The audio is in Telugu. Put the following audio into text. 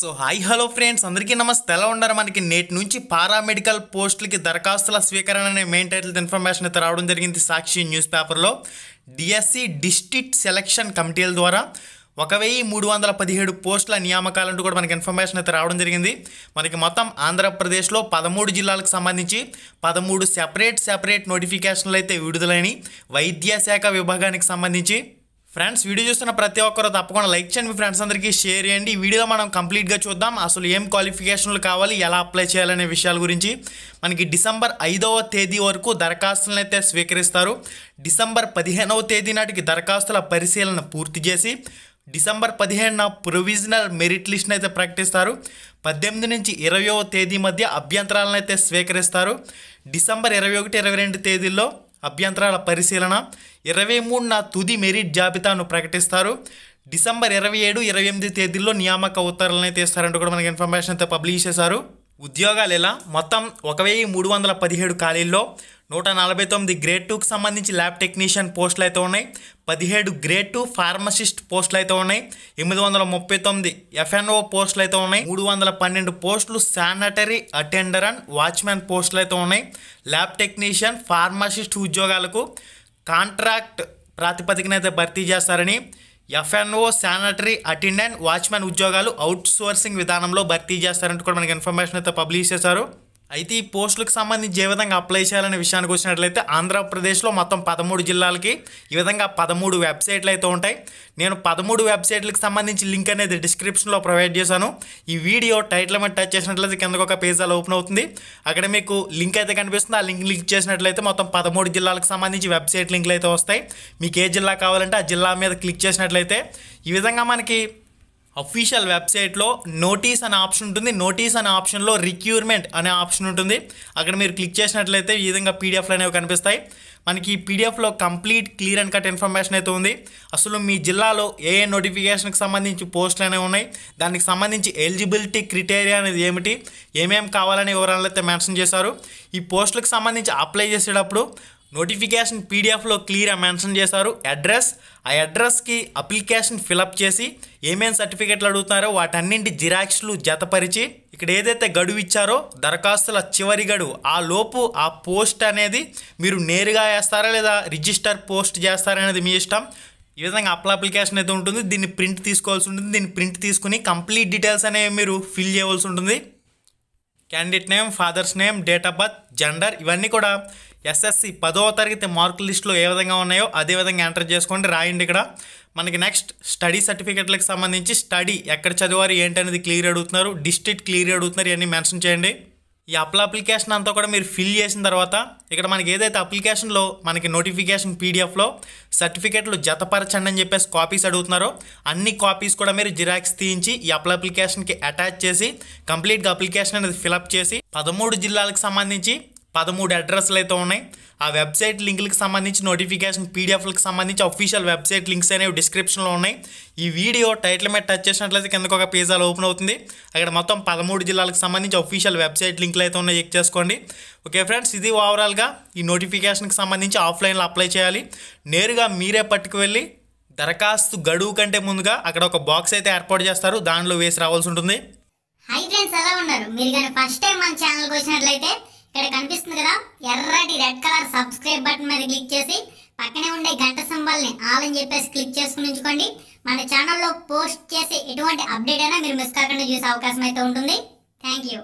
సో హాయ్ హలో ఫ్రెండ్స్ అందరికీ నమస్తే ఎలా ఉన్నారు మనకి నేటి నుంచి పారామెడికల్ పోస్టులకి దరఖాస్తుల స్వీకరణ అనే మెయిన్ టైటిల్ ఇన్ఫర్మేషన్ అయితే రావడం జరిగింది సాక్షి న్యూస్ పేపర్లో డిఎస్సి డిస్టిక్ట్ సెలక్షన్ కమిటీల ద్వారా ఒక వెయ్యి మూడు వందల పదిహేడు పోస్టుల నియామకాలంటూ కూడా మనకి ఇన్ఫర్మేషన్ అయితే రావడం జరిగింది మనకి మొత్తం ఆంధ్రప్రదేశ్లో పదమూడు జిల్లాలకు సంబంధించి పదమూడు సెపరేట్ సెపరేట్ నోటిఫికేషన్లు అయితే విడుదలైన వైద్య శాఖ విభాగానికి సంబంధించి ఫ్రెండ్స్ వీడియో చూస్తున్న ప్రతి ఒక్కరు తప్పకుండా లైక్ చేయండి మీ ఫ్రెండ్స్ అందరికీ షేర్ చేయండి ఈ వీడియో మనం కంప్లీట్గా చూద్దాం అసలు ఏం క్వాలిఫికేషన్లు కావాలి ఎలా అప్లై చేయాలనే విషయాల గురించి మనకి డిసెంబర్ ఐదవ తేదీ వరకు దరఖాస్తులను అయితే స్వీకరిస్తారు డిసెంబర్ పదిహేనవ తేదీ నాటికి దరఖాస్తుల పరిశీలన పూర్తి చేసి డిసెంబర్ పదిహేడున ప్రొవిజనల్ మెరిట్ లిస్ట్ని అయితే ప్రకటిస్తారు పద్దెనిమిది నుంచి ఇరవయో తేదీ మధ్య అభ్యంతరాలను అయితే స్వీకరిస్తారు డిసెంబర్ ఇరవై ఒకటి ఇరవై రెండు తేదీల్లో అభ్యంతరాల పరిశీలన ఇరవై మూడున తుది మెరిట్ జాబితాను ప్రకటిస్తారు డిసెంబర్ ఇరవై ఏడు ఇరవై ఎనిమిది తేదీల్లో నియామక ఉత్తర్వులను అయితే ఇస్తారంటూ కూడా మనకి ఇన్ఫర్మేషన్ అయితే పబ్లిష్ చేశారు ఉద్యోగాలు ఇలా మొత్తం ఒక వెయ్యి మూడు వందల పదిహేడు ఖాళీల్లో నూట నలభై తొమ్మిది గ్రేడ్ టూకి సంబంధించి ల్యాబ్ టెక్నీషియన్ పోస్టులు అయితే ఉన్నాయి పదిహేడు గ్రేడ్ టూ ఫార్మసిస్ట్ పోస్టులు అయితే ఉన్నాయి ఎనిమిది వందల ముప్పై తొమ్మిది ఎఫ్ఎన్ఓ పోస్టులు అయితే ఉన్నాయి మూడు వందల పన్నెండు పోస్టులు శానిటరీ అటెండర్ అండ్ వాచ్మెన్ పోస్టులు అయితే ఉన్నాయి ల్యాబ్ టెక్నీషియన్ ఫార్మసిస్ట్ ఉద్యోగాలకు కాంట్రాక్ట్ ప్రాతిపదికన అయితే భర్తీ చేస్తారని ఎఫ్ఎన్ఓ శానిటరీ అటెండెంట్ వాచ్మెన్ ఉద్యోగాలు అవుట్ సోర్సింగ్ విధానంలో భర్తీ చేస్తారంటూ కూడా మనకి ఇన్ఫర్మేషన్ అయితే పబ్లిష్ చేశారు అయితే ఈ పోస్టులకు సంబంధించి ఏ విధంగా అప్లై చేయాలనే విషయానికి వచ్చినట్లయితే ఆంధ్రప్రదేశ్లో మొత్తం పదమూడు జిల్లాలకి ఈ విధంగా పదమూడు వెబ్సైట్లు అయితే ఉంటాయి నేను పదమూడు వెబ్సైట్లకు సంబంధించి లింక్ అనేది డిస్క్రిప్షన్లో ప్రొవైడ్ చేశాను ఈ వీడియో టైటిల్ మీద టచ్ చేసినట్లయితే కిందకు ఒక పేజ్ అలా ఓపెన్ అవుతుంది అక్కడ మీకు లింక్ అయితే కనిపిస్తుంది ఆ లింక్ క్లిక్ చేసినట్లయితే మొత్తం పదమూడు జిల్లాలకు సంబంధించి వెబ్సైట్ లింకులు అయితే వస్తాయి మీకు ఏ జిల్లా కావాలంటే ఆ జిల్లా మీద క్లిక్ చేసినట్లయితే ఈ విధంగా మనకి అఫీషియల్ వెబ్సైట్లో నోటీస్ అనే ఆప్షన్ ఉంటుంది నోటీస్ అనే ఆప్షన్లో రిక్యూర్మెంట్ అనే ఆప్షన్ ఉంటుంది అక్కడ మీరు క్లిక్ చేసినట్లయితే ఈ విధంగా పీడిఎఫ్లు అనేవి కనిపిస్తాయి మనకి ఈ పీడిఎఫ్లో complete clear and cut information అయితే ఉంది అసలు మీ జిల్లాలో ఏ ఏ నోటిఫికేషన్కి సంబంధించి పోస్టులు అనేవి ఉన్నాయి దానికి సంబంధించి ఎలిజిబిలిటీ క్రిటేరియా అనేది ఏమిటి ఏమేమి కావాలనే వివరాలు అయితే మెన్షన్ చేశారు ఈ పోస్టులకు సంబంధించి అప్లై చేసేటప్పుడు నోటిఫికేషన్ పీడిఎఫ్లో క్లియర్గా మెన్షన్ చేశారు అడ్రస్ ఆ అడ్రస్కి అప్లికేషన్ ఫిలప్ చేసి ఏమేమి సర్టిఫికెట్లు అడుగుతున్నారో వాటన్నింటి జిరాక్స్లు జతపరిచి ఇక్కడ ఏదైతే గడువు ఇచ్చారో దరఖాస్తుల చివరి గడువు ఆ లోపు ఆ పోస్ట్ అనేది మీరు నేరుగా వేస్తారా లేదా రిజిస్టర్ పోస్ట్ చేస్తారా అనేది మీ ఇష్టం ఈ విధంగా అప్ల అప్లికేషన్ అయితే ఉంటుంది దీన్ని ప్రింట్ తీసుకోవాల్సి ఉంటుంది దీన్ని ప్రింట్ తీసుకుని కంప్లీట్ డీటెయిల్స్ అనేవి మీరు ఫిల్ చేయవలసి ఉంటుంది candidate name father's name date of birth gender ఇవన్నీ కూడా ఎస్ఎస్సి పదవ తరగతి మార్కుల లిస్టులో ఏ విధంగా ఉన్నాయో అదే విధంగా ఎంటర్ చేసుకోండి రాయండి ఇక్కడ మనకి నెక్స్ట్ స్టడీ సర్టిఫికెట్లకు సంబంధించి స్టడీ ఎక్కడ చదివారు ఏంటనేది క్లియర్ అడుగుతున్నారు డిస్ట్రిక్ట్ క్లియర్ అడుగుతున్నారు ఇవన్నీ మెన్షన్ చేయండి ఈ అప్ల అప్లికేషన్ అంతా కూడా మీరు ఫిల్ చేసిన తర్వాత ఇక్కడ మనకి ఏదైతే అప్లికేషన్లో మనకి నోటిఫికేషన్ పీడిఎఫ్లో సర్టిఫికేట్లు జతపరచండి అని చెప్పేసి కాపీస్ అడుగుతున్నారో అన్ని కాపీస్ కూడా మీరు జిరాక్స్ తీయించి ఈ అప్ల అప్లికేషన్కి అటాచ్ చేసి కంప్లీట్గా అప్లికేషన్ అనేది ఫిలప్ చేసి పదమూడు జిల్లాలకు సంబంధించి పదమూడు అడ్రస్లు అయితే ఉన్నాయి ఆ వెబ్సైట్ లింకులకు సంబంధించి నోటిఫికేషన్ పీడిఎఫ్లకు సంబంధించి అఫీషియల్ వెబ్సైట్ లింక్స్ అనేవి డిస్క్రిప్షన్లో ఉన్నాయి ఈ వీడియో టైటిల్ మీద టచ్ చేసినట్లయితే కిందకు ఒక పేజ్ అలా ఓపెన్ అవుతుంది అక్కడ మొత్తం పదమూడు జిల్లాలకు సంబంధించి అఫీషియల్ వెబ్సైట్ లింక్లు అయితే ఉన్నాయి చెక్ చేసుకోండి ఓకే ఫ్రెండ్స్ ఇది ఓవరాల్గా ఈ నోటిఫికేషన్కి సంబంధించి ఆఫ్లైన్లో అప్లై చేయాలి నేరుగా మీరే పట్టుకు వెళ్ళి దరఖాస్తు గడువు కంటే ముందుగా అక్కడ ఒక బాక్స్ అయితే ఏర్పాటు చేస్తారు దానిలో వేసి రావాల్సి ఉంటుంది హై ఫ్రెండ్స్ ఎలా ఉన్నారు మీరు కానీ ఫస్ట్ టైం మన ఛానల్కి వచ్చినట్లయితే ఇక్కడ కనిపిస్తుంది కదా ఎర్రటి రెడ్ కలర్ సబ్స్క్రైబ్ బటన్ మీద క్లిక్ చేసి పక్కనే ఉండే గంట సింబల్ని ఆల్ అని చెప్పేసి క్లిక్ చేసుకుని ఉంచుకోండి మన ఛానల్లో పోస్ట్ చేసే ఎటువంటి అప్డేట్ అయినా మీరు మిస్ కాకుండా చూసే అవకాశం అయితే ఉంటుంది థ్యాంక్ యూ